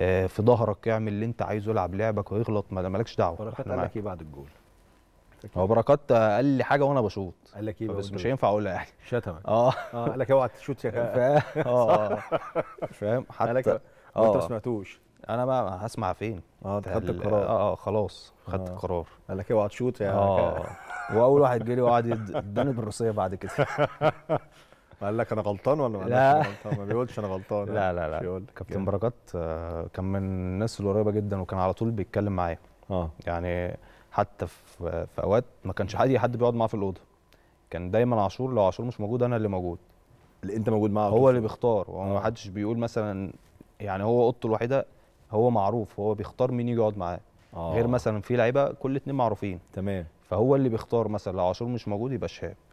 آه، في ظهرك اعمل اللي انت عايزه العب لعبك ويغلط ما مالكش دعوه بركات قال لك ايه بعد الجول؟ هو بركات قال لي حاجه وانا بشوط قال لك ايه بس مش هينفع اقولها يعني شتمك اه اه قال لك اوعى تشوط يا ف... اه فاهم حتى انت ما آه. سمعتوش انا بقى هسمع فين اه انت خدت القرار اه اه خلاص خدت آه. القرار قال لك اوعى تشوط يا اه واول واحد جه لي وقعد اداني بالروسيه بعد كده قال لك انا غلطان ولا ما قالش غلطان ما بيقولش انا غلطان يعني، لا لا لا كابتن بركات آه، كان من الناس القريبه جدا وكان على طول بيتكلم معايا اه يعني حتى في, في اوقات ما كانش حد حد بيقعد معاه في الاوضه كان دايما عاشور لو عاشور مش موجود انا اللي موجود اللي انت موجود معاه هو اللي بيختار هو ما آه. حدش بيقول مثلا يعني هو اوضته الوحيده هو معروف هو بيختار مين يقعد معاه آه. غير مثلا في لعيبه كل اتنين معروفين تمام فهو اللي بيختار مثلا لو عاشور مش موجود يبقى شهاب